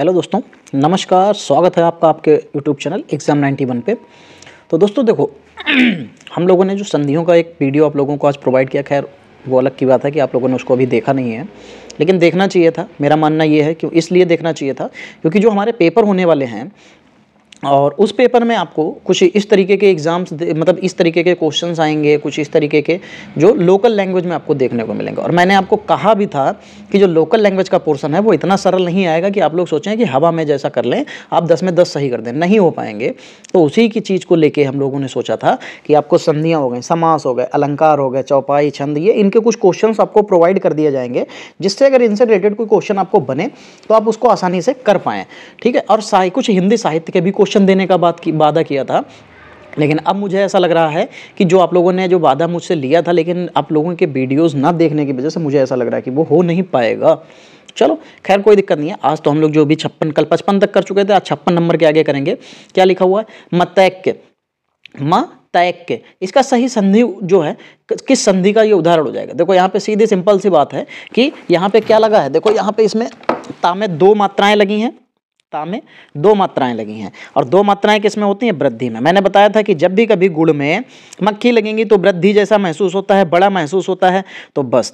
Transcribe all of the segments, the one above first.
hello दोस्तों नमस्कार स्वागत है आपका आपके यूट्यूब चैनल एग्ज़ाम 91 पे तो दोस्तों देखो हम लोगों ने जो संधियों का एक वीडियो आप लोगों को आज प्रोवाइड किया खैर वो अलग की बात है कि आप लोगों ने उसको अभी देखा नहीं है लेकिन देखना चाहिए था मेरा मानना ये है कि इसलिए देखना चाहिए था क्योंकि जो हमारे पेपर होने वाले हैं और उस पेपर में आपको कुछ इस तरीके के एग्ज़ाम्स मतलब इस तरीके के क्वेश्चंस आएंगे कुछ इस तरीके के जो लोकल लैंग्वेज में आपको देखने को मिलेंगे और मैंने आपको कहा भी था कि जो लोकल लैंग्वेज का पोर्सन है वो इतना सरल नहीं आएगा कि आप लोग सोचें कि हवा में जैसा कर लें आप दस में दस सही कर दें नहीं हो पाएंगे तो उसी की चीज़ को लेके हम लोगों ने सोचा था कि आपको संधियाँ हो गई समास हो गए अलंकार हो गए चौपाई छंद ये इनके कुछ क्वेश्चन आपको प्रोवाइड कर दिए जाएंगे जिससे अगर इनसे रिलेटेड कोई क्वेश्चन आपको बने तो आप उसको आसानी से कर पाएँ ठीक है और कुछ हिंदी साहित्य के भी क्वेश्चन क्वेश्चन देने का बात की वादा किया था लेकिन अब मुझे ऐसा लग रहा है कि जो आप लोगों ने जो वादा मुझसे लिया था लेकिन आप लोगों के वीडियोस ना देखने की वजह से मुझे ऐसा लग रहा है कि वो हो नहीं पाएगा चलो खैर कोई दिक्कत नहीं है आज तो हम लोग जो भी छप्पन कल पचपन तक कर चुके थे आज छप्पन नंबर के आगे करेंगे क्या लिखा हुआ है मतैक म के इसका सही संधि जो है किस संधि का ये उदाहरण हो जाएगा देखो यहाँ पे सीधे सिंपल सी बात है कि यहाँ पे क्या लगा है देखो यहाँ पे इसमें तामे दो मात्राएं लगी हैं ता में दो मात्राएं लगी हैं और दो मात्राएं किसमें होती हैं वृद्धि में मैंने बताया था कि जब भी कभी गुड़ में मक्खी लगेंगी तो वृद्धि जैसा महसूस होता है बड़ा महसूस होता है तो बस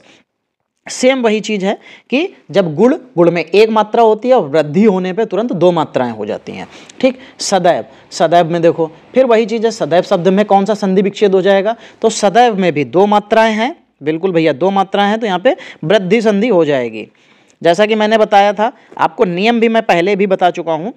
सेम वही चीज़ है कि जब गुड़ गुड़ में एक मात्रा होती है और वृद्धि होने पे तुरंत दो मात्राएं हो जाती हैं ठीक सदैव सदैव में देखो फिर वही चीज़ है सदैव शब्द में कौन सा संधि विच्छेद हो जाएगा तो सदैव में भी दो मात्राएं हैं बिल्कुल भैया दो मात्राएं हैं तो यहाँ पे वृद्धि संधि हो जाएगी जैसा कि मैंने बताया था आपको नियम भी मैं पहले भी बता चुका हूँ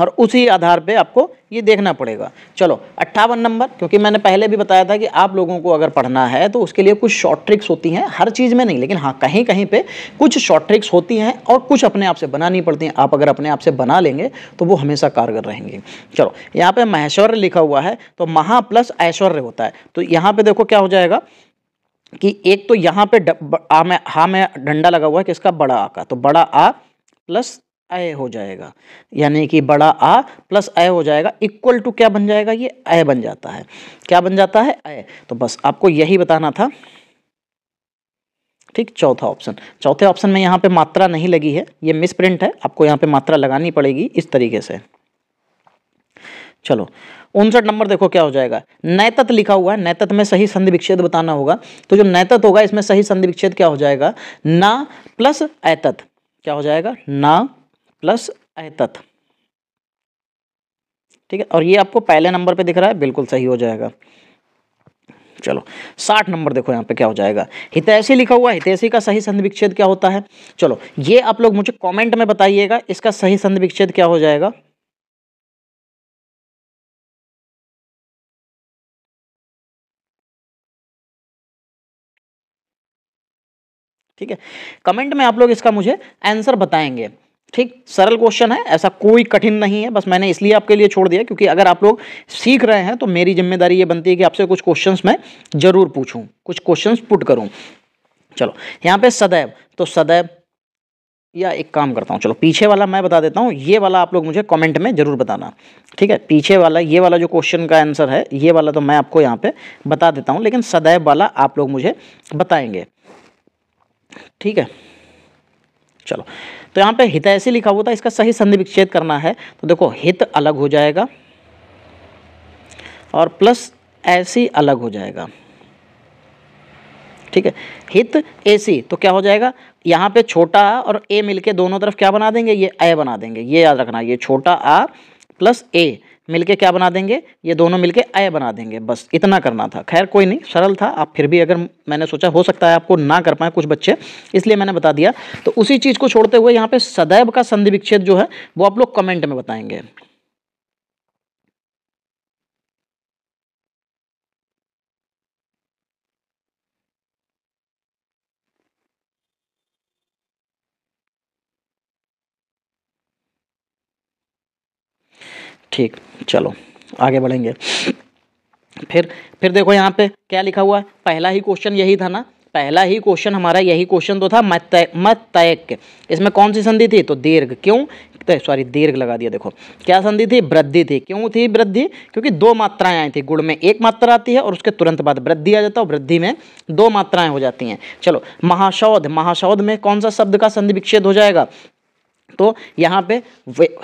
और उसी आधार पे आपको ये देखना पड़ेगा चलो अट्ठावन नंबर क्योंकि मैंने पहले भी बताया था कि आप लोगों को अगर पढ़ना है तो उसके लिए कुछ शॉर्ट ट्रिक्स होती हैं हर चीज़ में नहीं लेकिन हाँ कहीं कहीं पे कुछ शॉर्ट ट्रिक्स होती हैं और कुछ अपने आप से बनानी पड़ती हैं आप अगर अपने आप से बना लेंगे तो वो हमेशा कारगर रहेंगे चलो यहाँ पर महेश्वर्य लिखा हुआ है तो महा प्लस ऐश्वर्य होता है तो यहाँ पर देखो क्या हो जाएगा कि एक तो यहाँ पे आ में हा में डंडा लगा हुआ है किसका बड़ा आ का तो बड़ा आ प्लस अय हो जाएगा यानी कि बड़ा आ प्लस अय हो जाएगा इक्वल टू क्या बन जाएगा ये अय बन जाता है क्या बन जाता है अय तो बस आपको यही बताना था ठीक चौथा ऑप्शन चौथे ऑप्शन में यहाँ पे मात्रा नहीं लगी है ये मिस प्रिंट है आपको यहाँ पे मात्रा लगानी पड़ेगी इस तरीके से चलो उनसठ नंबर देखो क्या हो जाएगा नैतत लिखा हुआ है नैतत में सही संधि विक्षेद बताना होगा तो जो नैतत होगा इसमें सही संधि विक्षेद क्या हो जाएगा ना प्लस ऐतत क्या हो जाएगा ना प्लस ऐतत ठीक है और ये आपको पहले नंबर पे दिख रहा है बिल्कुल सही हो जाएगा चलो साठ नंबर देखो यहाँ पे क्या हो जाएगा हितैषी लिखा हुआ हितैषी का सही संधि विच्छेद क्या होता है चलो ये आप लोग मुझे कमेंट में बताइएगा इसका सही संधि विच्छेद क्या हो जाएगा ठीक है कमेंट में आप लोग इसका मुझे आंसर बताएंगे ठीक सरल क्वेश्चन है ऐसा कोई कठिन नहीं है बस मैंने इसलिए आपके लिए छोड़ दिया क्योंकि अगर आप लोग सीख रहे हैं तो मेरी जिम्मेदारी ये बनती है कि आपसे कुछ क्वेश्चंस मैं जरूर पूछूं कुछ क्वेश्चंस पुट करूं चलो यहाँ पे सदैव तो सदैव या एक काम करता हूँ चलो पीछे वाला मैं बता देता हूँ ये वाला आप लोग मुझे कमेंट में ज़रूर बताना ठीक है पीछे वाला ये वाला जो क्वेश्चन का आंसर है ये वाला तो मैं आपको यहाँ पे बता देता हूँ लेकिन सदैव वाला आप लोग मुझे बताएंगे ठीक है चलो तो यहाँ पे हित ऐसे लिखा हुआ था इसका सही संधि विच्छेद करना है तो देखो हित अलग हो जाएगा और प्लस ऐसी अलग हो जाएगा ठीक है हित एसी तो क्या हो जाएगा यहाँ पे छोटा आ और ए मिलके दोनों तरफ क्या बना देंगे ये ए बना देंगे ये याद रखना ये छोटा आ प्लस ए मिलके क्या बना देंगे ये दोनों मिलके अय बना देंगे बस इतना करना था खैर कोई नहीं सरल था आप फिर भी अगर मैंने सोचा हो सकता है आपको ना कर पाए कुछ बच्चे इसलिए मैंने बता दिया तो उसी चीज़ को छोड़ते हुए यहाँ पे सदैव का संधि विक्षेद जो है वो आप लोग कमेंट में बताएंगे ठीक चलो आगे बढ़ेंगे फिर फिर देखो यहाँ पे क्या लिखा हुआ है पहला ही क्वेश्चन यही था ना पहला ही क्वेश्चन हमारा यही क्वेश्चन तो था मत मतैक इसमें कौन सी संधि थी तो दीर्घ क्यों सॉरी दीर्घ लगा दिया देखो क्या संधि थी वृद्धि थी क्यों थी वृद्धि क्योंकि दो मात्राएं आई थी गुड़ में एक मात्रा आती है और उसके तुरंत बाद वृद्धि आ जाता है वृद्धि में दो मात्राएं हो जाती हैं चलो महाशौध महाशौध में कौन सा शब्द का संधि विक्षेद हो जाएगा तो यहाँ पे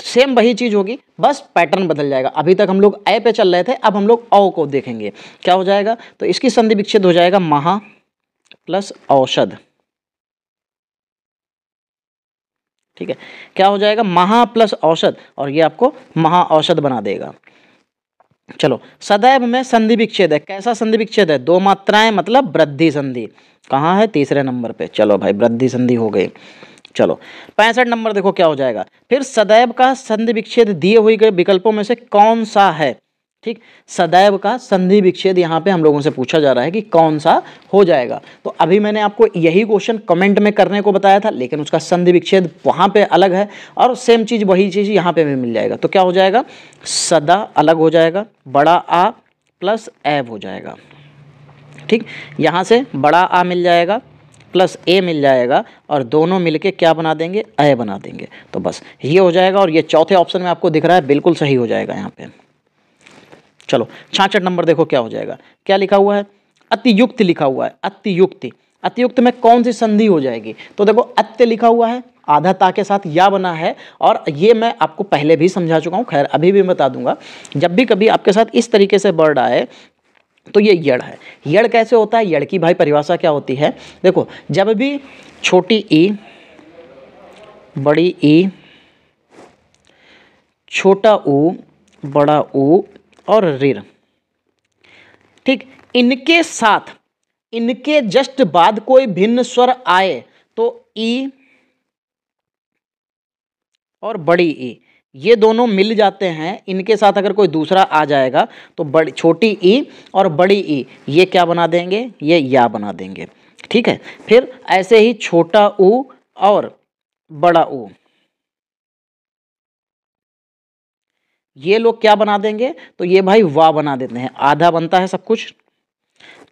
सेम वही चीज़ होगी बस पैटर्न बदल जाएगा अभी तक हम लोग ए पे चल रहे थे अब हम लोग औ को देखेंगे क्या हो जाएगा तो इसकी संधि विक्षेद हो जाएगा महा प्लस औषध ठीक है क्या हो जाएगा महा प्लस औषध और ये आपको महा औषध बना देगा चलो सदैव में संधि विच्छेद है कैसा संधि विच्छेद है दो मात्राएं मतलब वृद्धि संधि कहाँ है तीसरे नंबर पे चलो भाई वृद्धि संधि हो गई चलो पैंसठ नंबर देखो क्या हो जाएगा फिर सदैव का संधि विच्छेद दिए हुए गए विकल्पों में से कौन सा है ठीक सदैव का संधि विच्छेद यहाँ पे हम लोगों से पूछा जा रहा है कि कौन सा हो जाएगा तो अभी मैंने आपको यही क्वेश्चन कमेंट में करने को बताया था लेकिन उसका संधि विच्छेद वहाँ पे अलग है और सेम चीज़ वही चीज़ यहाँ पे भी मिल जाएगा तो क्या हो जाएगा सदा अलग हो जाएगा बड़ा आ प्लस एव हो जाएगा ठीक यहाँ से बड़ा आ मिल जाएगा प्लस ए मिल जाएगा और दोनों मिलके क्या बना देंगे ए बना देंगे तो बस ये हो जाएगा और ये चौथे ऑप्शन में आपको दिख रहा है बिल्कुल सही हो जाएगा यहाँ पे चलो छाछठ नंबर देखो क्या हो जाएगा क्या लिखा हुआ है अतियुक्त लिखा हुआ है अतियुक्ति अतियुक्त में कौन सी संधि हो जाएगी तो देखो अत्य लिखा हुआ है आधा ता के साथ या बना है और ये मैं आपको पहले भी समझा चुका हूँ खैर अभी भी बता दूंगा जब भी कभी आपके साथ इस तरीके से वर्ड आए तो ये यड़ है यड़ कैसे होता है यड़ की भाई परिभाषा क्या होती है देखो जब भी छोटी ई बड़ी ई छोटा ऊ बड़ा ऊ और रिर ठीक इनके साथ इनके जस्ट बाद कोई भिन्न स्वर आए तो ई और बड़ी ई ये दोनों मिल जाते हैं इनके साथ अगर कोई दूसरा आ जाएगा तो बड़ी छोटी ई और बड़ी ई ये क्या बना देंगे ये या बना देंगे ठीक है फिर ऐसे ही छोटा ऊ और बड़ा ऊ ये लोग क्या बना देंगे तो ये भाई वा बना देते हैं आधा बनता है सब कुछ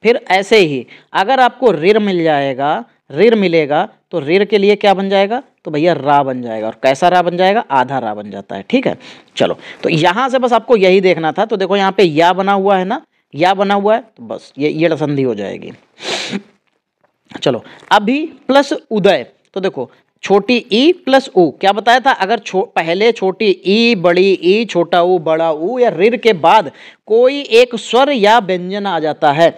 फिर ऐसे ही अगर आपको रिर मिल जाएगा रिर मिलेगा तो रिर के लिए क्या बन जाएगा तो भैया रा बन जाएगा और कैसा रा बन जाएगा आधा रा बन जाता है ठीक है चलो तो यहाँ से बस आपको यही देखना था तो देखो यहाँ पे या बना हुआ है ना या बना हुआ है तो बस ये ये संधि हो जाएगी चलो अभी प्लस उदय तो देखो छोटी ई प्लस ऊ क्या बताया था अगर छो, पहले छोटी ई बड़ी ई छोटा ऊ बड़ा ऊ या रिर के बाद कोई एक स्वर या व्यंजन आ जाता है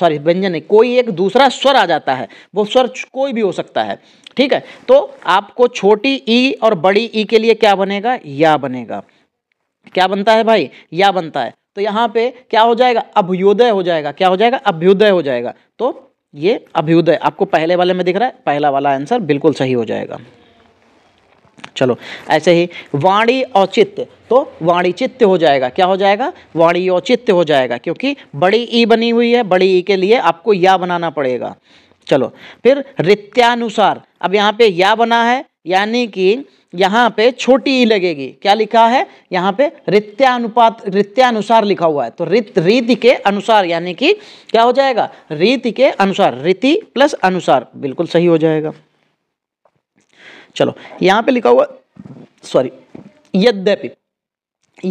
सॉरी व्यंजन नहीं कोई एक दूसरा स्वर आ जाता है वो स्वर कोई भी हो सकता है ठीक है तो आपको छोटी ई और बड़ी ई के लिए क्या बनेगा या बनेगा क्या बनता है भाई या बनता है तो यहाँ पे क्या हो जाएगा अभ्युदय हो जाएगा क्या हो जाएगा अभ्युदय हो जाएगा तो ये अभ्युदय आपको पहले वाले में दिख रहा है पहला वाला आंसर बिल्कुल सही हो जाएगा चलो ऐसे ही वाणी औचित्य तो वाणिचित्य हो जाएगा क्या हो जाएगा वाणी औचित्य हो जाएगा क्योंकि बड़ी ई बनी हुई है बड़ी ई के लिए आपको या बनाना पड़ेगा चलो फिर रित्यानुसार अब यहाँ पे या बना है यानी कि यहाँ पे छोटी ई लगेगी क्या लिखा है यहाँ पे रित्यानुपात रित्यानुसार लिखा हुआ है तो रित रीति के अनुसार यानी कि क्या हो जाएगा रीति के अनुसार रीति प्लस अनुसार बिल्कुल सही हो जाएगा चलो यहाँ पे लिखा हुआ सॉरी यद्यपि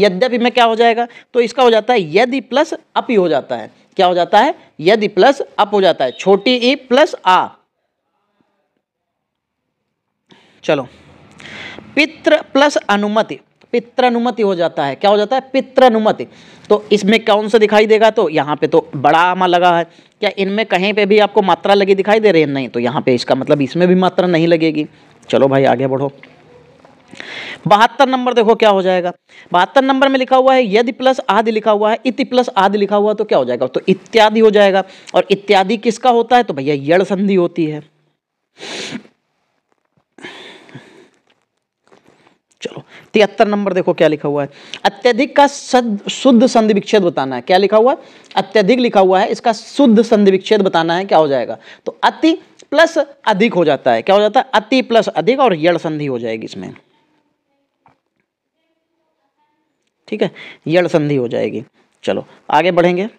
यद्यपि में क्या हो जाएगा तो इसका हो जाता है यदि प्लस अपी हो जाता है क्या हो जाता है यदि प्लस अप हो जाता है छोटी ई प्लस आ चलो पित्र प्लस अनुमति पित्रानुमति हो जाता है क्या हो जाता है पित्रानुमति तो इसमें कौन सा दिखाई देगा तो यहाँ पे तो बड़ा आमा लगा है क्या इनमें कहीं पे भी आपको मात्रा लगी दिखाई दे रही है नहीं तो यहाँ पे इसका मतलब इसमें भी मात्रा नहीं लगेगी चलो भाई आगे बढ़ो बहत्तर नंबर देखो क्या हो जाएगा बहत्तर नंबर में लिखा हुआ है यदि प्लस आदि लिखा हुआ है इति प्लस आदि लिखा हुआ तो क्या हो जाएगा तो इत्यादि हो जाएगा और इत्यादि किसका होता है तो भैया यड़ संधि होती है चलो तिहत्तर नंबर देखो क्या लिखा हुआ है अत्यधिक का शुद्ध संधि विच्छेद बताना है क्या लिखा हुआ है अत्यधिक लिखा हुआ है इसका शुद्ध संधि विच्छेद बताना है क्या हो जाएगा तो अति प्लस अधिक हो जाता है क्या हो जाता है अति प्लस अधिक और यड़ संधि हो जाएगी इसमें ठीक है यड़ संधि हो जाएगी चलो आगे बढ़ेंगे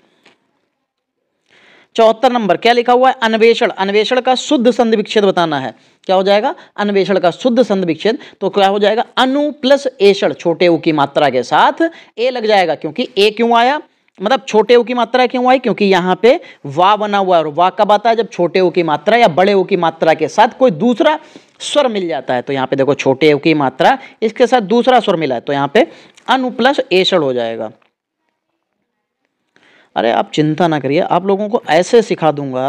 चौहत्तर नंबर क्या लिखा हुआ है अन्वेषण अन्वेषण का शुद्ध संधि विच्छेद बताना है क्या हो जाएगा अन्वेषण का शुद्ध संध विच्छेद तो क्या हो जाएगा अनु प्लस एषण छोटे ऊ की मात्रा के साथ ए लग जाएगा क्योंकि ए क्यों आया मतलब छोटे ऊ की मात्रा क्यों आई क्योंकि यहाँ पे वा बना हुआ है और वा कब आता है जब छोटे ऊ की मात्रा या बड़े ओ की मात्रा के साथ कोई दूसरा स्वर मिल जाता है तो यहाँ पे देखो छोटे ऊ की मात्रा इसके साथ दूसरा स्वर मिला है तो यहाँ पे अनु प्लस एषण हो जाएगा अरे आप चिंता ना करिए आप लोगों को ऐसे सिखा दूंगा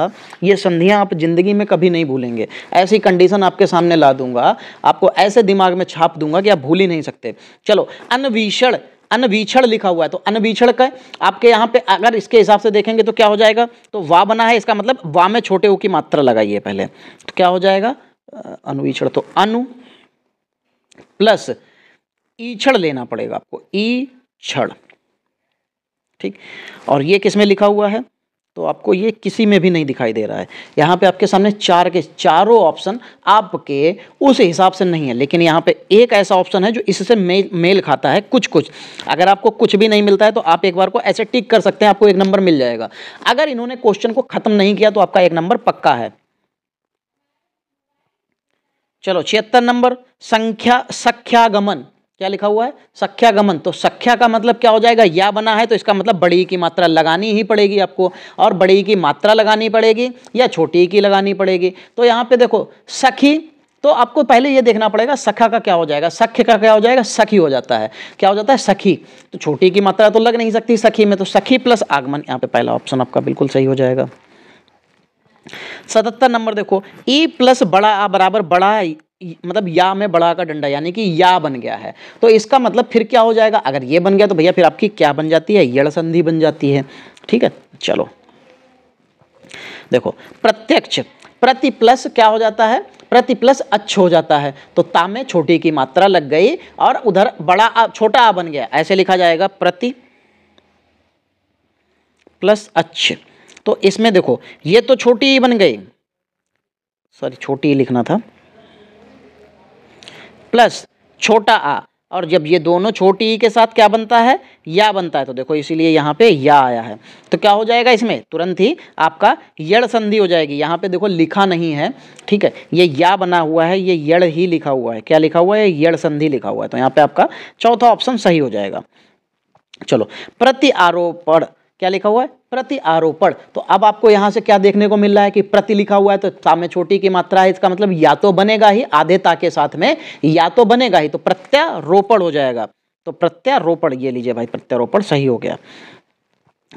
ये संधियाँ आप ज़िंदगी में कभी नहीं भूलेंगे ऐसी कंडीशन आपके सामने ला दूंगा आपको ऐसे दिमाग में छाप दूंगा कि आप भूल ही नहीं सकते चलो अनवीषण अनवीक्षण लिखा हुआ है तो अनवीक्षण का आपके यहाँ पे अगर इसके हिसाब से देखेंगे तो क्या हो जाएगा तो वा बना है इसका मतलब वा में छोटे ऊ की मात्रा लगाइए पहले तो क्या हो जाएगा अनुवीक्षण तो अनु प्लस ईक्षण लेना पड़ेगा आपको ई छड़ ठीक और ये किस में लिखा हुआ है तो आपको ये किसी में भी नहीं दिखाई दे रहा है यहाँ पे आपके सामने चार के चारों ऑप्शन आपके उस हिसाब से नहीं है लेकिन यहाँ पे एक ऐसा ऑप्शन है जो इससे मेल मेल खाता है कुछ कुछ अगर आपको कुछ भी नहीं मिलता है तो आप एक बार को ऐसे टिक कर सकते हैं आपको एक नंबर मिल जाएगा अगर इन्होंने क्वेश्चन को ख़त्म नहीं किया तो आपका एक नंबर पक्का है चलो छिहत्तर नंबर संख्या संख्यागमन क्या लिखा हुआ है सख्यागमन तो सख्या का मतलब क्या हो जाएगा या बना है तो इसका मतलब बड़ी की मात्रा लगानी ही पड़ेगी आपको और बड़ी की मात्रा लगानी पड़ेगी या छोटी की लगानी पड़ेगी तो यहाँ पे देखो सखी तो आपको पहले ये देखना पड़ेगा सखा का क्या हो जाएगा सख्य का क्या हो जाएगा सखी हो जाता है क्या हो जाता है सखी तो छोटी की मात्रा तो लग नहीं सकती सखी में तो सखी प्लस आगमन यहाँ पे पहला ऑप्शन आपका बिल्कुल सही हो जाएगा सतहत्तर नंबर देखो ई प्लस बड़ा आ बराबर बड़ा मतलब या में बड़ा का डंडा यानी कि या बन गया है तो इसका मतलब फिर क्या हो जाएगा अगर ये बन गया तो भैया फिर आपकी क्या बन जाती है यड़ संधि बन जाती है ठीक है चलो देखो प्रत्यक्ष प्रति प्लस क्या हो जाता है प्रति प्लस अच्छ हो जाता है तो ता में छोटी की मात्रा लग गई और उधर बड़ा आ, छोटा आ बन गया ऐसे लिखा जाएगा प्रति प्लस अच्छ तो इसमें देखो ये तो छोटी ही बन गई सॉरी छोटी ही लिखना था प्लस छोटा आ और जब ये दोनों छोटी ई के साथ क्या बनता है या बनता है तो देखो इसीलिए यहाँ पे या आया है तो क्या हो जाएगा इसमें तुरंत ही आपका यड़ संधि हो जाएगी यहाँ पे देखो लिखा नहीं है ठीक है ये या बना हुआ है ये यड़ ही लिखा हुआ है क्या लिखा हुआ है यड़ संधि लिखा हुआ है तो यहाँ पे आपका चौथा ऑप्शन सही हो जाएगा चलो प्रति आरोपण क्या लिखा हुआ है प्रति आरोपण तो अब आपको यहां से क्या देखने को मिल रहा है कि प्रति लिखा हुआ है तो सामने में छोटी की मात्रा है इसका मतलब या तो बनेगा ही आधे ता के साथ में या तो बनेगा ही तो प्रत्यारोपण हो जाएगा तो प्रत्यारोपण ये लीजिए भाई प्रत्यारोपण सही हो गया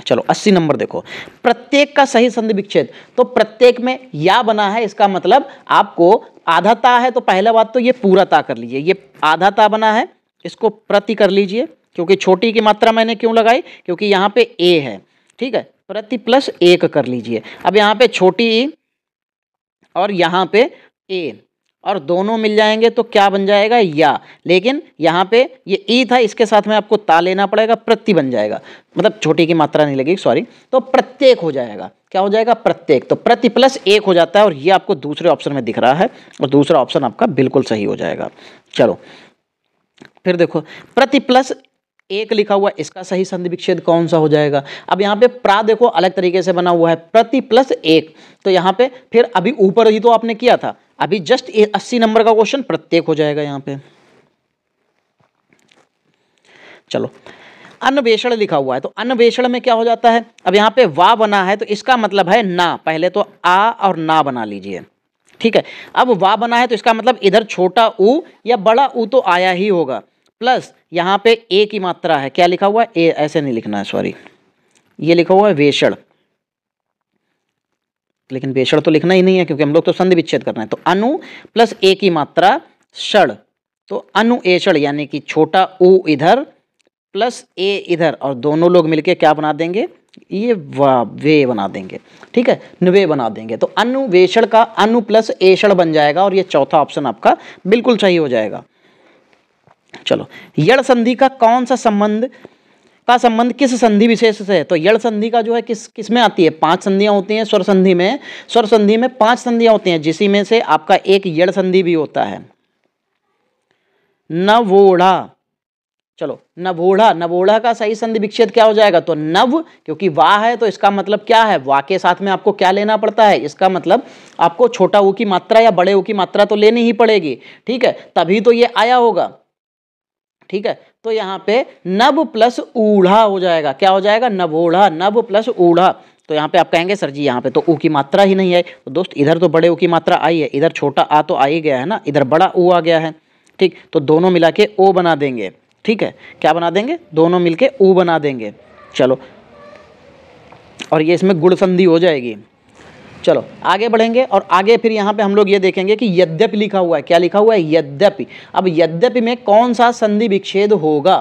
चलो 80 नंबर देखो प्रत्येक का सही संधि विच्छेद तो प्रत्येक में या बना है इसका मतलब आपको आधा ता है तो पहला बात तो ये पूरा ता कर लीजिए ये आधा ता बना है इसको प्रति कर लीजिए क्योंकि छोटी की मात्रा मैंने क्यों लगाई क्योंकि यहाँ पे ए है ठीक है प्रति प्लस एक कर लीजिए अब यहाँ पे छोटी और यहाँ पे ए और दोनों मिल जाएंगे तो क्या बन जाएगा या लेकिन यहाँ पे ये ई e था इसके साथ में आपको ता लेना पड़ेगा प्रति बन जाएगा मतलब छोटी की मात्रा नहीं लगेगी सॉरी तो प्रत्येक हो जाएगा क्या हो जाएगा प्रत्येक तो प्रति प्लस एक हो जाता है और ये आपको दूसरे ऑप्शन में दिख रहा है और दूसरा ऑप्शन आपका बिल्कुल सही हो जाएगा चलो फिर देखो प्रति प्लस एक लिखा हुआ इसका सही संधि विच्छेद कौन सा हो जाएगा अब यहाँ पे प्रा देखो अलग तरीके से बना हुआ है प्रति प्लस एक तो यहाँ पे फिर अभी ऊपर ही तो आपने किया था अभी जस्ट अस्सी नंबर का क्वेश्चन प्रत्येक हो जाएगा यहाँ पे चलो अन्वेषण लिखा हुआ है तो अन्वेषण में क्या हो जाता है अब यहाँ पे वा बना है तो इसका मतलब है ना पहले तो आ और ना बना लीजिए ठीक है अब वा बना है तो इसका मतलब इधर छोटा ऊ या बड़ा ऊ तो आया ही होगा प्लस यहाँ पे ए की मात्रा है क्या लिखा हुआ है ए ऐसे नहीं लिखना है सॉरी ये लिखा हुआ है वेषण लेकिन वेषण तो लिखना ही नहीं है क्योंकि हम लोग तो संधि विच्छेद करना है तो अनु प्लस ए की मात्रा षण तो अनु एषण यानी कि छोटा ऊ इधर प्लस ए इधर और दोनों लोग मिलके क्या बना देंगे ये वे बना देंगे ठीक है नवे बना देंगे तो अनुवेषण का अनु प्लस एषण बन जाएगा और ये चौथा ऑप्शन आपका बिल्कुल सही हो जाएगा चलो यड़ संधि का कौन सा संबंध का संबंध किस संधि विशेष से है तो यड़ संधि का जो है किस किस में आती है पांच संधियां होती हैं स्वर संधि में स्वर संधि में पांच संधियां होती हैं जिसी में से आपका एक यड़ संधि भी होता है नवोढ़ा चलो नवोढ़ा नवोढ़ा का सही संधि विक्षेद क्या हो जाएगा तो नव क्योंकि वाह है तो इसका मतलब क्या है वाह के साथ में आपको क्या लेना पड़ता है इसका मतलब आपको छोटा ऊ की मात्रा या बड़े ऊ की मात्रा तो लेनी ही पड़ेगी ठीक है तभी तो ये आया होगा ठीक है तो यहाँ पे नभ प्लस ऊढ़ा हो जाएगा क्या हो जाएगा नभोढ़ा नभ प्लस ऊढ़ा तो यहाँ पे आप कहेंगे सर जी यहाँ पे तो ऊ की मात्रा ही नहीं आई तो दोस्त इधर तो बड़े ऊ की मात्रा आई है इधर छोटा आ तो आ ही गया है ना इधर बड़ा ऊ आ गया है ठीक तो दोनों मिला के ओ बना देंगे ठीक है क्या बना देंगे दोनों मिलके के ऊ बना देंगे चलो और ये इसमें गुड़ संधि हो जाएगी चलो आगे बढ़ेंगे और आगे फिर यहाँ पे हम लोग ये देखेंगे कि यद्यपि लिखा हुआ है क्या लिखा हुआ है यद्यपि अब यद्यपि में कौन सा संधि विच्छेद होगा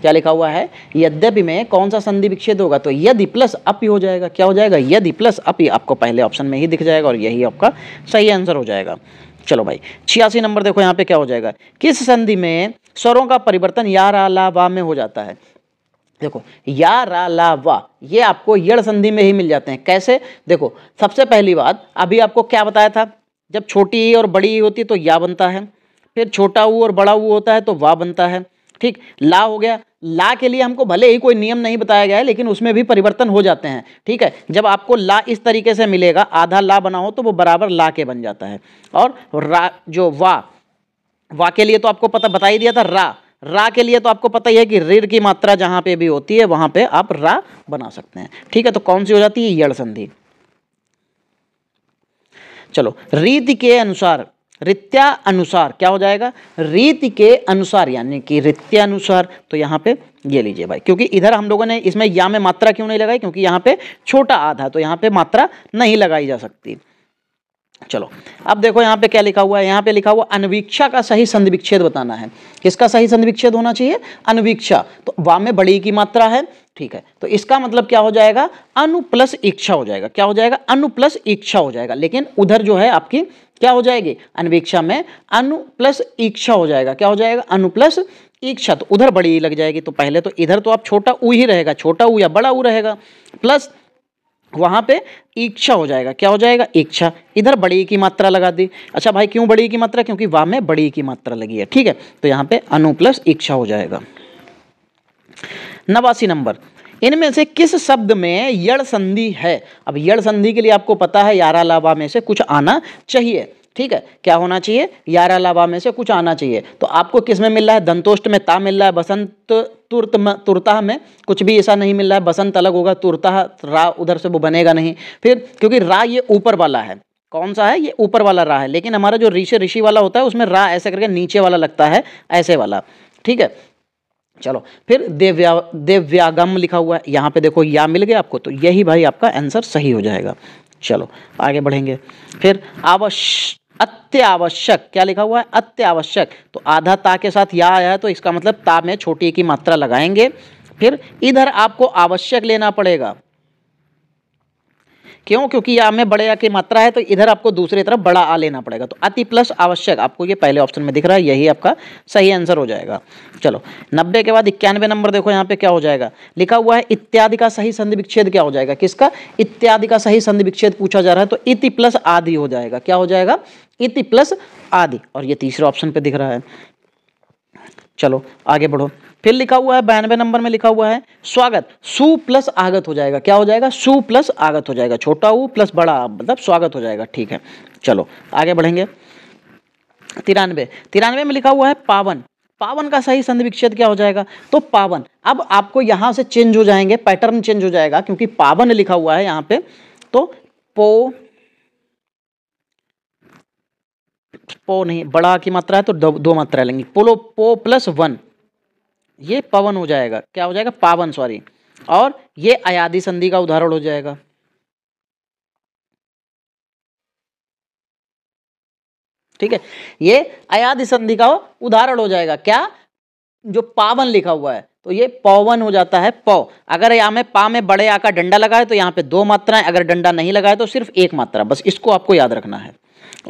क्या लिखा हुआ है यद्यपि में कौन सा संधि विच्छेद होगा तो यदि प्लस अपी हो जाएगा क्या हो जाएगा यदि प्लस अपी आपको पहले ऑप्शन में ही दिख जाएगा और यही आपका सही आंसर हो जाएगा चलो भाई छियासी नंबर देखो यहाँ पे क्या हो जाएगा किस संधि में स्वरों का परिवर्तन या रा ला वा में हो जाता है देखो या रा ला वा ये आपको यड़ संधि में ही मिल जाते हैं कैसे देखो सबसे पहली बात अभी आपको क्या बताया था जब छोटी ई और बड़ी ई होती है तो या बनता है फिर छोटा ऊ और बड़ा ऊ होता है तो वा बनता है ठीक ला हो गया ला के लिए हमको भले ही कोई नियम नहीं बताया गया है लेकिन उसमें भी परिवर्तन हो जाते हैं ठीक है जब आपको ला इस तरीके से मिलेगा आधा ला बना हो तो वो बराबर ला के बन जाता है और रा जो वा वा के लिए तो आपको पता बता ही दिया था रा रा के लिए तो आपको पता ही है कि रीढ़ की मात्रा जहाँ पे भी होती है वहाँ पे आप रा बना सकते हैं ठीक है तो कौन सी हो जाती है यड़ संधि चलो रीति के अनुसार रित्या अनुसार क्या हो जाएगा रीति के अनुसार यानी कि रित्या अनुसार तो यहाँ पे ये लीजिए भाई क्योंकि इधर हम लोगों ने इसमें या में मात्रा क्यों नहीं लगाई क्योंकि यहाँ पे छोटा आधा तो यहाँ पे मात्रा नहीं लगाई जा सकती चलो अब देखो यहाँ पे क्या लिखा हुआ है यहाँ पे लिखा हुआ अनवीक्षा का सही विच्छेद बताना है किसका सही विच्छेद होना चाहिए अनवीक्षा तो वा में बड़ी की मात्रा है ठीक है तो इसका मतलब क्या हो जाएगा अनु प्लस इच्छा हो जाएगा क्या हो जाएगा अनु प्लस इच्छा हो जाएगा लेकिन उधर जो है आपकी क्या हो जाएगी अनवीक्षा में अनु प्लस इच्छा हो जाएगा क्या हो जाएगा अनु प्लस इच्छा तो उधर बड़ी लग जाएगी तो पहले तो इधर तो आप छोटा ऊ ही रहेगा छोटा ऊ या बड़ा ऊ रहेगा प्लस वहाँ पे इच्छा हो जाएगा क्या हो जाएगा इच्छा इधर बड़ी की मात्रा लगा दी अच्छा भाई क्यों बड़ी की मात्रा क्योंकि वाह में बड़ी की मात्रा लगी है ठीक है तो यहाँ पे अनु प्लस इच्छा हो जाएगा नवासी नंबर इनमें से किस शब्द में यड़ संधि है अब यड़ संधि के लिए आपको पता है यारा लावा में से कुछ आना चाहिए ठीक है क्या होना चाहिए यारा लावा में से कुछ आना चाहिए तो आपको किस में मिल रहा है दंतोष्ट में ता मिल रहा है बसंत तुर्त तुर्ता में कुछ भी ऐसा नहीं मिल रहा है बसंत अलग होगा तुर्ता रा उधर से वो बनेगा नहीं फिर क्योंकि रा ये ऊपर वाला है कौन सा है ये ऊपर वाला रा है लेकिन हमारा जो ऋषि ऋषि वाला होता है उसमें रा ऐसे करके नीचे वाला लगता है ऐसे वाला ठीक है चलो फिर देव्या देव्यागम लिखा हुआ है यहाँ पे देखो या मिल गया आपको तो यही भाई आपका आंसर सही हो जाएगा चलो आगे बढ़ेंगे फिर आवश अत्यावश्यक क्या लिखा हुआ है अत्यावश्यक तो आधा ता के साथ या आया है तो इसका मतलब ता में छोटी की मात्रा लगाएंगे फिर इधर आपको आवश्यक लेना पड़ेगा क्यों क्योंकि या में बड़े या की मात्रा है तो इधर आपको दूसरी तरफ बड़ा आ लेना पड़ेगा तो अति प्लस आवश्यक आपको ये पहले ऑप्शन में दिख रहा है यही आपका सही आंसर हो जाएगा चलो नब्बे के बाद इक्यानवे नंबर देखो यहाँ पे क्या हो जाएगा लिखा हुआ है इत्यादि का सही संधि विच्छेद क्या हो जाएगा किसका इत्यादि का सही संधि विच्छेद पूछा जा रहा है तो इति प्लस आदि हो जाएगा क्या हो जाएगा इति प्लस आदि और ये तीसरे ऑप्शन पे दिख रहा है चलो आगे बढ़ो फिर लिखा हुआ है बयानवे नंबर में लिखा हुआ है स्वागत सु प्लस आगत हो जाएगा क्या हो जाएगा सु प्लस आगत हो जाएगा छोटा ऊ प्लस बड़ा मतलब स्वागत हो जाएगा ठीक है चलो आगे बढ़ेंगे तिरानवे तिरानवे में लिखा हुआ है पावन पावन का सही संधि विक्षेद क्या हो जाएगा तो पावन अब आपको यहां से चेंज हो जाएंगे पैटर्न चेंज हो जाएगा क्योंकि पावन लिखा हुआ है यहां पे तो पो पो नहीं बड़ा की मात्रा है तो दो, दो मात्रा लेंगे पोलो पो प्लस वन ये पवन हो जाएगा क्या हो जाएगा पावन सॉरी और ये अयादी संधि का उदाहरण हो जाएगा ठीक है ये अयाधि संधि का उदाहरण हो जाएगा क्या जो पावन लिखा हुआ है तो ये पवन हो जाता है पौ अगर यहाँ में पा में बड़े आका डंडा लगा है तो यहाँ पे दो मात्राएं अगर डंडा नहीं लगा है तो सिर्फ एक मात्रा बस इसको आपको याद रखना है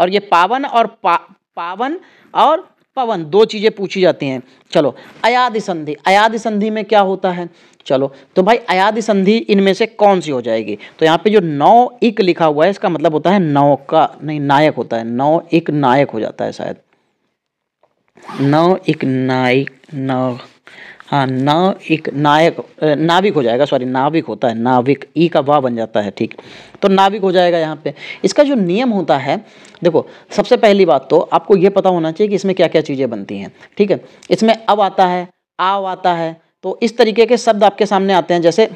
और ये पावन और पा, पावन और पवन दो चीज़ें पूछी जाती हैं चलो अयाधि संधि अयाधि संधि में क्या होता है चलो तो भाई अयाधि संधि इनमें से कौन सी हो जाएगी तो यहाँ पे जो नौ एक लिखा हुआ है इसका मतलब होता है नौ का नहीं नायक होता है नौ एक नायक हो जाता है शायद नौ एक नायक नौ हाँ ना एक नायक नाविक हो जाएगा सॉरी नाविक होता है नाविक ई का वाह बन जाता है ठीक तो नाविक हो जाएगा यहाँ पे इसका जो नियम होता है देखो सबसे पहली बात तो आपको ये पता होना चाहिए कि इसमें क्या क्या चीज़ें बनती हैं ठीक है इसमें अब आता है आव आता है तो इस तरीके के शब्द आपके सामने आते हैं जैसे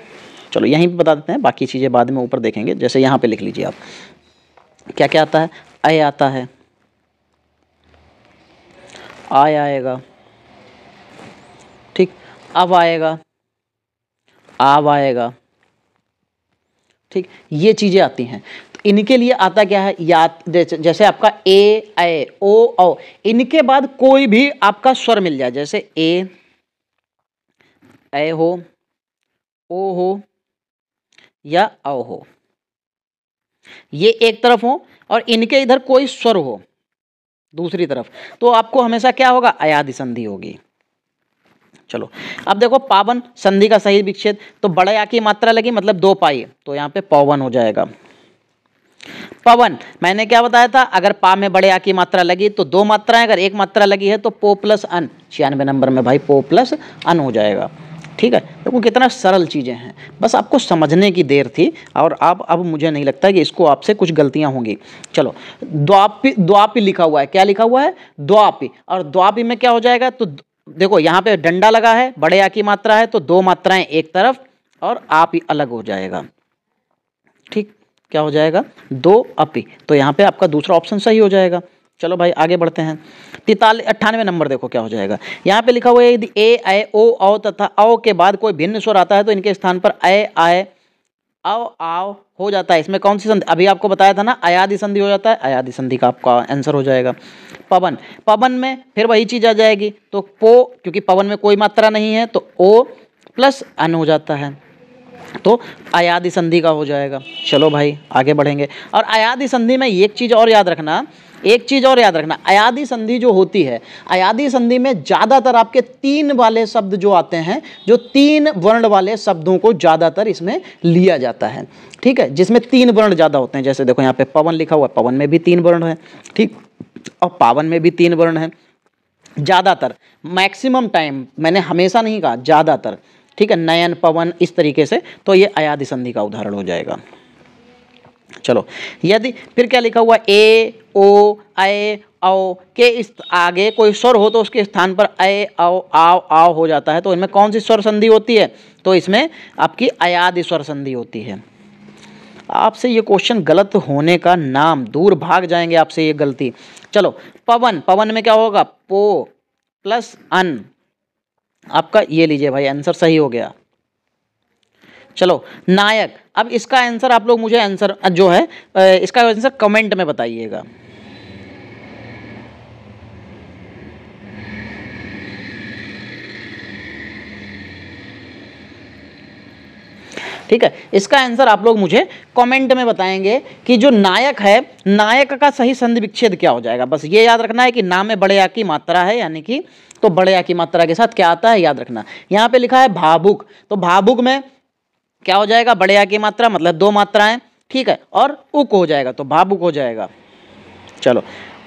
चलो यहीं पर बता देते हैं बाकी चीज़ें बाद में ऊपर देखेंगे जैसे यहाँ पर लिख लीजिए आप क्या क्या आता है अय आता है आ आएगा अब आएगा अब आएगा ठीक ये चीज़ें आती हैं तो इनके लिए आता क्या है या जैसे आपका ए ए ओ औ इनके बाद कोई भी आपका स्वर मिल जाए जैसे ए ए हो ओ हो या औ हो ये एक तरफ हो और इनके इधर कोई स्वर हो दूसरी तरफ तो आपको हमेशा क्या होगा अयाधि संधि होगी चलो अब देखो पावन संधि का सही विक्षेद तो बड़े आ की मात्रा लगी मतलब दो पाई तो यहाँ पे पवन हो जाएगा पवन मैंने क्या बताया था अगर पा में बड़े आ की मात्रा लगी तो दो मात्राएं अगर एक मात्रा लगी है तो पो प्लस अन छियानवे नंबर में भाई पो प्लस अन हो जाएगा ठीक है देखो कितना सरल चीज़ें हैं बस आपको समझने की देर थी और आप अब मुझे नहीं लगता कि इसको आपसे कुछ गलतियां होंगी चलो द्वापी द्वापी लिखा हुआ है क्या लिखा हुआ है द्वापी और द्वापी में क्या हो जाएगा तो देखो यहाँ पे डंडा लगा है बड़े आ की मात्रा है तो दो मात्राएं एक तरफ और आप ही अलग हो जाएगा ठीक क्या हो जाएगा दो अपी तो यहाँ पे आपका दूसरा ऑप्शन सही हो जाएगा चलो भाई आगे बढ़ते हैं तितालीस अट्ठानवे नंबर देखो क्या हो जाएगा यहाँ पे लिखा हुआ है यदि ए आए ओ औ तथा औ के बाद कोई भिन्न स्वर आता है तो इनके स्थान पर ए आय अव आओ हो जाता है इसमें कौन सी संधि अभी आपको बताया था ना अयाधि संधि हो जाता है अयाधि संधि का आपका आंसर हो जाएगा पवन पवन में फिर वही चीज़ आ जाएगी तो पो क्योंकि पवन में कोई मात्रा नहीं है तो ओ प्लस अन हो जाता है तो अयाधि संधि का हो जाएगा चलो भाई आगे बढ़ेंगे और अयाधि संधि में एक चीज़ और याद रखना एक चीज़ और याद रखना अयाधि संधि जो होती है अयाधि संधि में ज़्यादातर आपके तीन वाले शब्द जो आते हैं जो तीन वर्ण वाले शब्दों को ज़्यादातर इसमें लिया जाता है ठीक है जिसमें तीन वर्ण ज़्यादा होते हैं जैसे देखो यहाँ पे पवन लिखा हुआ है पवन में भी तीन वर्ण है ठीक और पावन में भी तीन वर्ण है ज़्यादातर मैक्सिमम टाइम मैंने हमेशा नहीं कहा ज़्यादातर ठीक है नयन पवन इस तरीके से तो ये अयाधि संधि का उदाहरण हो जाएगा चलो यदि फिर क्या लिखा हुआ ए ओ ए आओ के इस आगे कोई स्वर हो तो उसके स्थान पर ए आओ आओ आओ हो जाता है तो इनमें कौन सी स्वर संधि होती है तो इसमें आपकी अयाद स्वर संधि होती है आपसे ये क्वेश्चन गलत होने का नाम दूर भाग जाएंगे आपसे ये गलती चलो पवन पवन में क्या होगा पो प्लस अन आपका ये लीजिए भाई आंसर सही हो गया चलो नायक अब इसका आंसर आप लोग मुझे आंसर जो है इसका आंसर कमेंट में बताइएगा ठीक है इसका आंसर आप लोग मुझे कमेंट में बताएंगे कि जो नायक है नायक का सही संधि विच्छेद क्या हो जाएगा बस ये याद रखना है कि नाम में बड़े या की मात्रा है यानी कि तो बड़े या की मात्रा के साथ क्या आता है याद रखना यहाँ पे लिखा है भावुक तो भावुक में क्या हो जाएगा बड़े आ की मात्रा मतलब दो मात्राएं ठीक है और उक हो जाएगा तो भावुक हो जाएगा चलो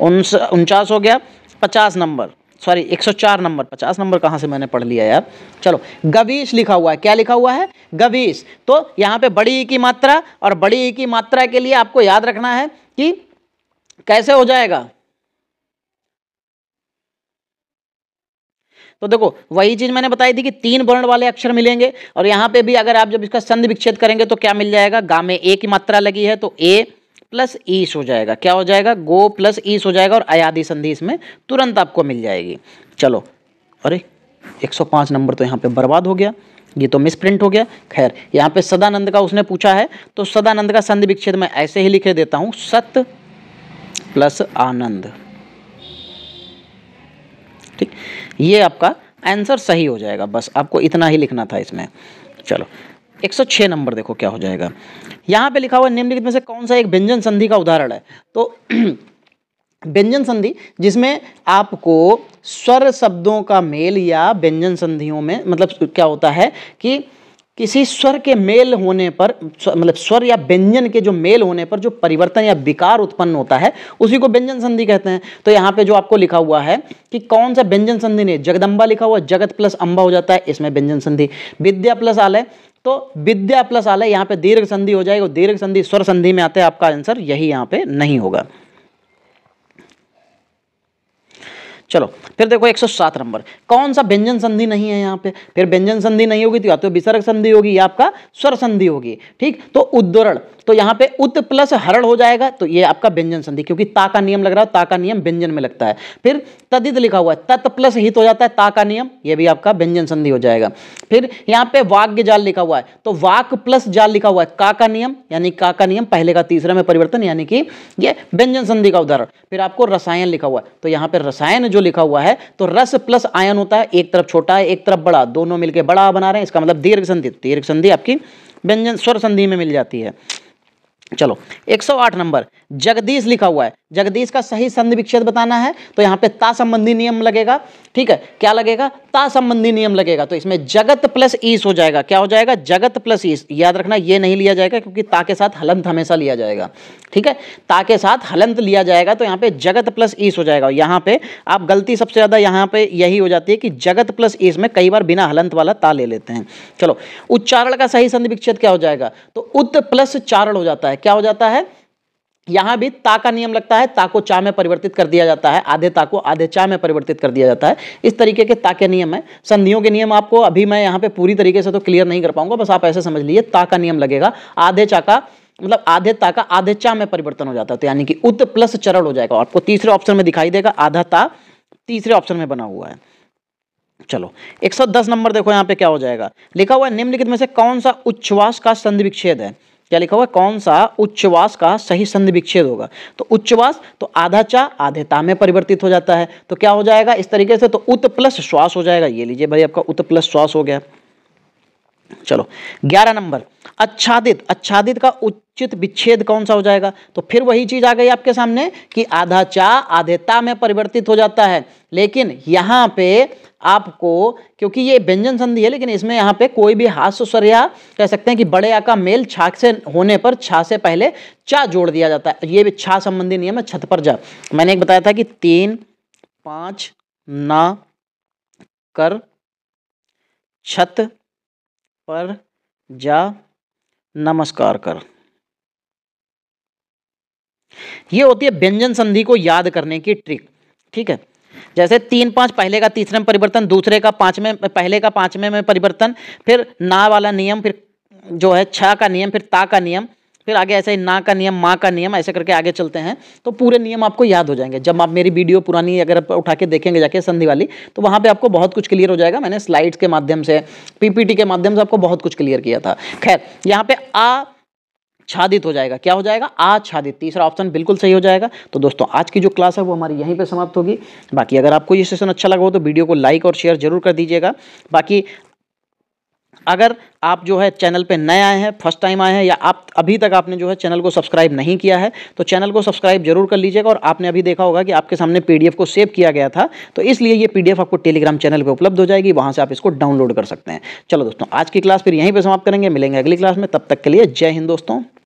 उनचास हो गया पचास नंबर सॉरी 104 नंबर 50 नंबर कहाँ से मैंने पढ़ लिया यार चलो गवीश लिखा हुआ है क्या लिखा हुआ है गवीश तो यहाँ पे बड़ी ई की मात्रा और बड़ी ई की मात्रा के लिए आपको याद रखना है कि कैसे हो जाएगा तो देखो वही चीज़ मैंने बताई थी कि तीन वर्ण वाले अक्षर मिलेंगे और यहाँ पे भी अगर आप जब इसका संधि विक्षेद करेंगे तो क्या मिल जाएगा गा में ए की मात्रा लगी है तो ए प्लस ईस हो जाएगा क्या हो जाएगा गो प्लस ईस हो जाएगा और अयादी संधि इसमें तुरंत आपको मिल जाएगी चलो अरे एक नंबर तो यहाँ पे बर्बाद हो गया ये तो मिसप्रिंट हो गया खैर यहाँ पे सदानंद का उसने पूछा है तो सदानंद का संधि विक्षेद मैं ऐसे ही लिखे देता हूँ सत प्लस आनंद ठीक ये आपका आंसर सही हो जाएगा बस आपको इतना ही लिखना था इसमें चलो 106 नंबर देखो क्या हो जाएगा यहाँ पे लिखा हुआ निम्नलिखित में से कौन सा एक व्यंजन संधि का उदाहरण है तो व्यंजन संधि जिसमें आपको स्वर शब्दों का मेल या व्यंजन संधियों में मतलब क्या होता है कि किसी स्वर के मेल होने पर मतलब स्वर या व्यंजन के जो मेल होने पर जो परिवर्तन या विकार उत्पन्न होता है उसी को व्यंजन संधि कहते हैं तो यहाँ पे जो आपको लिखा हुआ है कि कौन सा व्यंजन संधि नहीं जगदम्बा लिखा हुआ जगत प्लस अम्बा हो जाता है इसमें व्यंजन संधि विद्या प्लस आलय तो विद्या प्लस आलय यहाँ पे दीर्घ संधि हो जाएगी दीर्घ संधि स्वर संधि में आता है आपका आंसर यही यहाँ पे नहीं होगा चलो फिर देखो 107 नंबर कौन सा व्यंजन संधि नहीं है यहाँ पे फिर व्यंजन संधि नहीं होगी तो या तो विसर्ग संधि होगी या आपका स्वर संधि होगी ठीक तो उद्धरण तो यहाँ पे उत प्लस हरण हो जाएगा तो ये आपका व्यंजन संधि क्योंकि ता का नियम लग रहा है ता का नियम व्यंजन में लगता है फिर तदित लिखा हुआ है तत् प्लस हित हो जाता है ता का नियम ये भी आपका व्यंजन संधि हो जाएगा फिर यहाँ पे वाक्य जाल लिखा हुआ है तो वाक प्लस जाल लिखा हुआ है का का नियम यानी का का नियम पहले का तीसरा में परिवर्तन यानी कि ये व्यंजन संधि का उदाहरण फिर आपको रसायन लिखा हुआ है तो यहाँ पे रसायन जो जो लिखा हुआ है तो रस प्लस आयन होता है एक तरफ छोटा है एक तरफ बड़ा दोनों मिलकर बड़ा बना रहे हैं इसका मतलब दीर्घ संधि तो दीर्घ संधि आपकी व्यंजन स्वर संधि में मिल जाती है चलो 108 नंबर जगदीश लिखा हुआ है जगदीश का सही संधि विच्छेद बताना है तो यहाँ पे ता संबंधी नियम लगेगा ठीक है क्या लगेगा ता संबंधी नियम लगेगा तो इसमें जगत प्लस ईस हो जाएगा क्या हो जाएगा जगत प्लस ईस याद रखना ये नहीं लिया जाएगा क्योंकि ता के साथ हलंत हमेशा लिया जाएगा ठीक है ता के साथ हलंत लिया जाएगा तो यहाँ पे जगत प्लस ईस हो जाएगा यहाँ पे आप गलती सबसे ज़्यादा यहाँ पे यही हो जाती है कि जगत प्लस ईस में कई बार बिना हलंत वाला ता ले लेते हैं चलो उच्चारण का सही संधि विच्छेद क्या हो जाएगा तो उत प्लस चारण हो जाता है क्या हो जाता है यहां भी ता का नियम लगता है ता को चा में परिवर्तित कर दिया जाता है आधे ता को आधे चा में परिवर्तित कर दिया जाता है इस तरीके के ता के नियम है संधियों के नियम आपको अभी मैं यहाँ पे पूरी तरीके से तो क्लियर नहीं कर पाऊंगा बस आप ऐसे समझ लीजिए ता का नियम लगेगा आधे चा का मतलब आधे ता का आधे चा में परिवर्तन हो जाता है तो यानी कि उत प्लस चरण हो जाएगा आपको तीसरे ऑप्शन में दिखाई देगा आधा ता तीसरे ऑप्शन में बना हुआ है चलो 110 नंबर देखो यहाँ पे क्या हो जाएगा लिखा हुआ है निम्नलिखित में से कौन सा उच्छ्वास का संधि विच्छेद है क्या लिखा हुआ कौन सा उच्चवास का सही संधि विच्छेद होगा तो उच्चवास तो आधा चा आधे ता में परिवर्तित हो जाता है तो क्या हो जाएगा इस तरीके से तो उत प्लस श्वास हो जाएगा ये लीजिए भाई आपका उत प्लस श्वास हो गया चलो ग्यारह नंबर अच्छादित अच्छादित का उचित विच्छेद कौन सा हो जाएगा तो फिर वही चीज आ गई आपके सामने कि आधा चा आधेता में परिवर्तित हो जाता है लेकिन यहां पे आपको क्योंकि ये व्यंजन संधि है लेकिन इसमें यहाँ पे कोई भी हास्य स्वर या कह सकते हैं कि बड़े आ का मेल छाक से होने पर छा से पहले चा जोड़ दिया जाता है ये भी छा संबंधी नियम है छत पर जा मैंने एक बताया था कि तीन पांच ना कर छत पर जा नमस्कार कर ये होती है व्यंजन संधि को याद करने की ट्रिक ठीक है जैसे तीन पांच पहले का तीसरे में परिवर्तन दूसरे का पांचवें पहले का पांचवें में परिवर्तन फिर ना वाला नियम फिर जो है छ का नियम फिर ता का नियम फिर आगे ऐसे ही ना का नियम माँ का नियम ऐसे करके आगे चलते हैं तो पूरे नियम आपको याद हो जाएंगे जब आप मेरी वीडियो पुरानी अगर आप उठा के देखेंगे जाके संधि वाली तो वहाँ पर आपको बहुत कुछ क्लियर हो जाएगा मैंने स्लाइड्स के माध्यम से पी के माध्यम से आपको बहुत कुछ क्लियर किया था खैर यहाँ पर आ छादित हो जाएगा क्या हो जाएगा आच्छादित तीसरा ऑप्शन बिल्कुल सही हो जाएगा तो दोस्तों आज की जो क्लास है वो हमारी यहीं पे समाप्त होगी बाकी अगर आपको ये सेशन अच्छा लगा हो तो वीडियो को लाइक और शेयर जरूर कर दीजिएगा बाकी अगर आप जो है चैनल पे नए आए हैं फर्स्ट टाइम आए हैं या आप अभी तक आपने जो है चैनल को सब्सक्राइब नहीं किया है तो चैनल को सब्सक्राइब जरूर कर लीजिएगा और आपने अभी देखा होगा कि आपके सामने पीडीएफ को सेव किया गया था तो इसलिए ये पीडीएफ आपको टेलीग्राम चैनल पर उपलब्ध हो जाएगी वहाँ से आप इसको डाउनलोड कर सकते हैं चलो दोस्तों आज की क्लास फिर यहीं पर समाप्त करेंगे मिलेंगे अगली क्लास में तब तक के लिए जय हिंद दोस्तों